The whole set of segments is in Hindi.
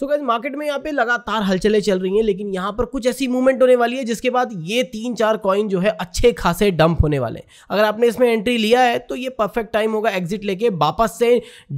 सो गैस मार्केट में यहाँ पे लगातार हलचले चल रही हैं लेकिन यहाँ पर कुछ ऐसी मूवमेंट होने वाली है जिसके बाद ये तीन चार कॉइन जो है अच्छे खासे डंप होने वाले हैं अगर आपने इसमें एंट्री लिया है तो ये परफेक्ट टाइम होगा एग्जिट लेके वापस से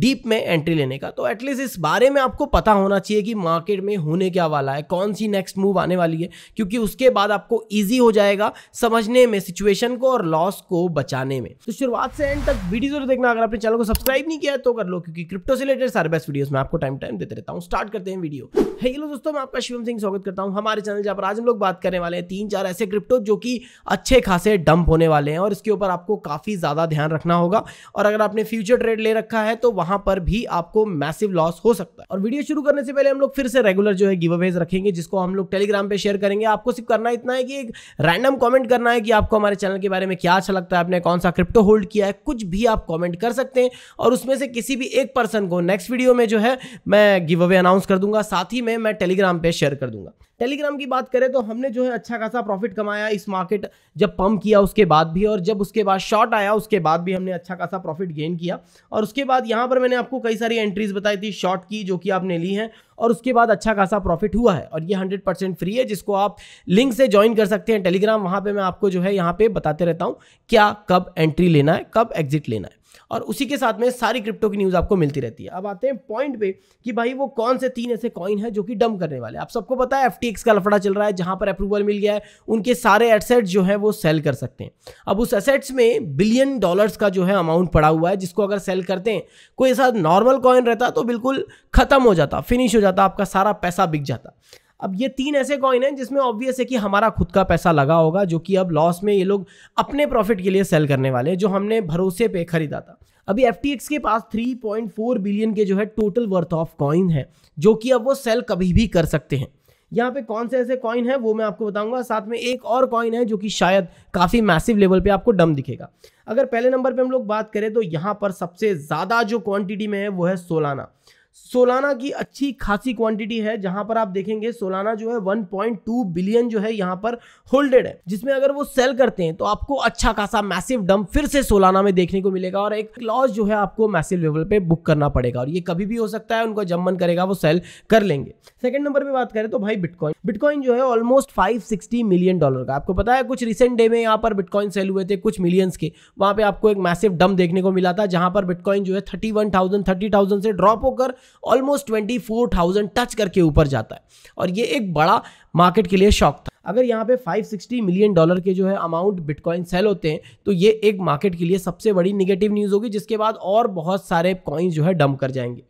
डीप में एंट्री लेने का तो एटलीस्ट इस बारे में आपको पता होना चाहिए कि मार्केट में होने क्या वाला है कौन सी नेक्स्ट मूव आने वाली है क्योंकि उसके बाद आपको ईजी हो जाएगा समझने में सिचुएशन को और लॉस को बचाने में तो शुरुआत से एंड तक वीडियो जरूर देखना अगर आपने चैनल को सब्सक्राइब नहीं किया तो कर लो क्योंकि क्रिप्टो से रिलेटेड सारे बेस्ट वीडियो में आपको टाइम टाइम देते रहता हूँ स्टार्ट करते करते हैं वीडियो हेलो दोस्तों मैं आपका शिवम सिंह स्वागत करता हूं हमारे चैनल जहाँ पर आज हम लोग बात करने वाले हैं तीन चार ऐसे क्रिप्टो जो कि अच्छे खासे डंप होने वाले हैं और इसके ऊपर आपको काफ़ी ज़्यादा ध्यान रखना होगा और अगर आपने फ्यूचर ट्रेड ले रखा है तो वहाँ पर भी आपको मैसिव लॉस हो सकता है और वीडियो शुरू करने से पहले हम लोग फिर से रेगुलर जो है गिव अवेज रखेंगे जिसको हम लोग टेलीग्राम पर शेयर करेंगे आपको सिर्फ करना इतना है कि एक रैंडम कॉमेंट करना है कि आपको हमारे चैनल के बारे में क्या अच्छा लगता है आपने कौन सा क्रिप्टो होल्ड किया है कुछ भी आप कॉमेंट कर सकते हैं और उसमें से किसी भी एक पर्सन को नेक्स्ट वीडियो में जो है मैं गिव अवे अनाउंस कर कर दूंगा साथ ही में मैं टेलीग्राम पे शेयर कर दूंगा टेलीग्राम की बात करें तो हमने जो है अच्छा खासा प्रॉफिट कमाया इस मार्केट जब पंप किया उसके बाद भी और जब उसके बाद शॉर्ट आया उसके बाद भी हमने अच्छा खासा प्रॉफिट गेन किया और उसके बाद यहाँ पर मैंने आपको कई सारी एंट्रीज बताई थी शॉर्ट की जो कि आपने ली हैं और उसके बाद अच्छा खासा प्रॉफिट हुआ है और ये हंड्रेड फ्री है जिसको आप लिंक से ज्वाइन कर सकते हैं टेलीग्राम वहाँ पर मैं आपको जो है यहाँ पर बताते रहता हूँ क्या कब एंट्री लेना है कब एग्जिट लेना है और उसी के साथ में सारी क्रिप्टो की न्यूज़ आपको मिलती रहती है अब आते हैं पॉइंट पे कि भाई वो कौन से तीन ऐसे कॉइन है जो कि डम करने वाले आप सबको पता है एफ का लफड़ा चल रहा है जहाँ पर अप्रूवल मिल गया है उनके सारे एसेट जो है वो सेल कर सकते हैं अब उस एसेट्स में बिलियन डॉलर्स का जो है अमाउंट पड़ा हुआ है जिसको अगर सेल करते हैं कोई ऐसा नॉर्मल कॉइन रहता तो बिल्कुल ख़त्म हो जाता फिनिश हो जाता आपका सारा पैसा बिक जाता अब ये तीन ऐसे कॉइन हैं जिसमें ऑब्वियस है कि हमारा खुद का पैसा लगा होगा जो कि अब लॉस में ये लोग अपने प्रॉफिट के लिए सेल करने वाले हैं जो हमने भरोसे पे खरीदा था अभी एफ के पास 3.4 बिलियन के जो है टोटल वर्थ ऑफ कॉइन है जो कि अब वो सेल कभी भी कर सकते हैं यहाँ पे कौन से ऐसे कॉइन है वो मैं आपको बताऊंगा साथ में एक और कॉइन है जो कि शायद काफ़ी मैसिव लेवल पे आपको डम दिखेगा अगर पहले नंबर पे हम लोग बात करें तो यहाँ पर सबसे ज़्यादा जो क्वांटिटी में है वो है सोलाना सोलाना की अच्छी खासी क्वांटिटी है जहां पर आप देखेंगे सोलाना जो है 1.2 बिलियन जो है यहां पर होल्डेड है जिसमें अगर वो सेल करते हैं तो आपको अच्छा खासा मैसिव डंप फिर से सोलाना में देखने को मिलेगा और एक लॉस जो है आपको मैसिव लेवल पे बुक करना पड़ेगा और ये कभी भी हो सकता है उनको जब मन करेगा वो सेल कर लेंगे सेकंड नंबर पर बात करें तो भाई बिटकॉइन बिटकॉइन जो है ऑलमोस्ट फाइव मिलियन डॉलर का आपको पता है कुछ रिसेंट डे में यहाँ पर बिटकॉइन सेल हुए थे कुछ मिलियंस के वहां पे आपको एक मैसिव डम देखने को मिला था जहां पर बिटकॉइन जो है thirty one thousand thirty thousand से ड्रॉप होकर almost twenty four thousand touch करके ऊपर जाता है और ये एक बड़ा मार्केट के लिए शॉक था अगर यहाँ पे 560 मिलियन डॉलर के जो है अमाउंट बिटकॉइन सेल होते हैं तो ये एक मार्केट के लिए सबसे बड़ी निगेटिव न्यूज़ होगी जिसके बाद और बहुत सारे कॉइन्स जो है डम कर जाएंगे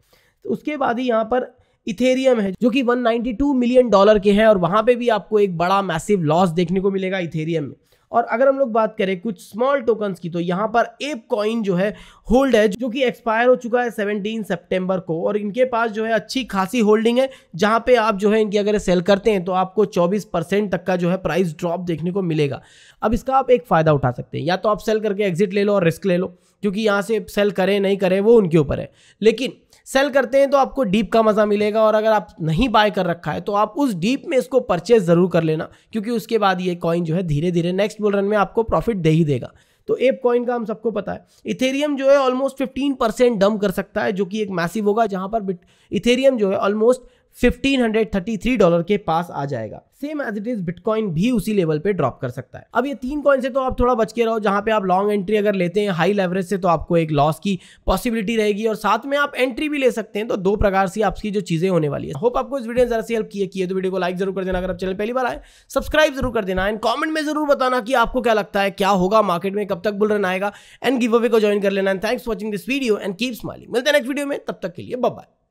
तो उसके बाद ही यहाँ पर इथेरियम है जो कि 192 मिलियन डॉलर के हैं और वहाँ पे भी आपको एक बड़ा मैसिव लॉस देखने को मिलेगा इथेरियम में और अगर हम लोग बात करें कुछ स्मॉल टोकन्स की तो यहाँ पर एप कॉइन जो है होल्ड है जो कि एक्सपायर हो चुका है सेवनटीन सेप्टेम्बर को और इनके पास जो है अच्छी खासी होल्डिंग है जहाँ पे आप जो है इनकी अगर सेल करते हैं तो आपको चौबीस परसेंट तक का जो है प्राइस ड्रॉप देखने को मिलेगा अब इसका आप एक फ़ायदा उठा सकते हैं या तो आप सेल करके एग्जिट ले लो और रिस्क ले लो क्योंकि यहाँ से सेल करें नहीं करें वो उनके ऊपर है लेकिन सेल करते हैं तो आपको डीप का मज़ा मिलेगा और अगर आप नहीं बाय कर रखा है तो आप उस डीप में इसको परचेज ज़रूर कर लेना क्योंकि उसके बाद ये कॉइन जो है धीरे धीरे नेक्स्ट इक्वल रन में आपको प्रॉफिट दे ही देगा तो एप कॉइन का हम सबको पता है इथेरियम जो है ऑलमोस्ट 15 परसेंट डम कर सकता है जो कि एक मैसिव होगा जहां पर इथेरियम जो है ऑलमोस्ट 1533 डॉलर के पास आ जाएगा same as it is bitcoin भी उसी लेवल पे ड्रॉप कर सकता है अब ये तीन कॉइन से तो आप थोड़ा बच के रहो जहां पे आप लॉन्ग एंट्री अगर लेते हैं हाई लेवरेज से तो आपको एक लॉस की पॉसिबिलिटी रहेगी और साथ में आप एंट्री भी ले सकते हैं तो दो प्रकार से आपकी जो चीजें होने वाली है होप आपको इस वीडियो ने जरा से हेल्प किए किए तो वीडियो को लाइक जरूर कर देना अगर आप चैनल पहली बार आए सब्सक्राइब जरूर कर देना एंड कॉमेंट में जरूर बताना कि आपको क्या लगता है क्या होगा मार्केट में कब तक बुल रन आएगा एंड गिव अवे को ज्वाइन कर लेना and thanks watching this video and keep smiling मिलते हैं नेक्स्ट वीडियो में तब तक के लिए बाय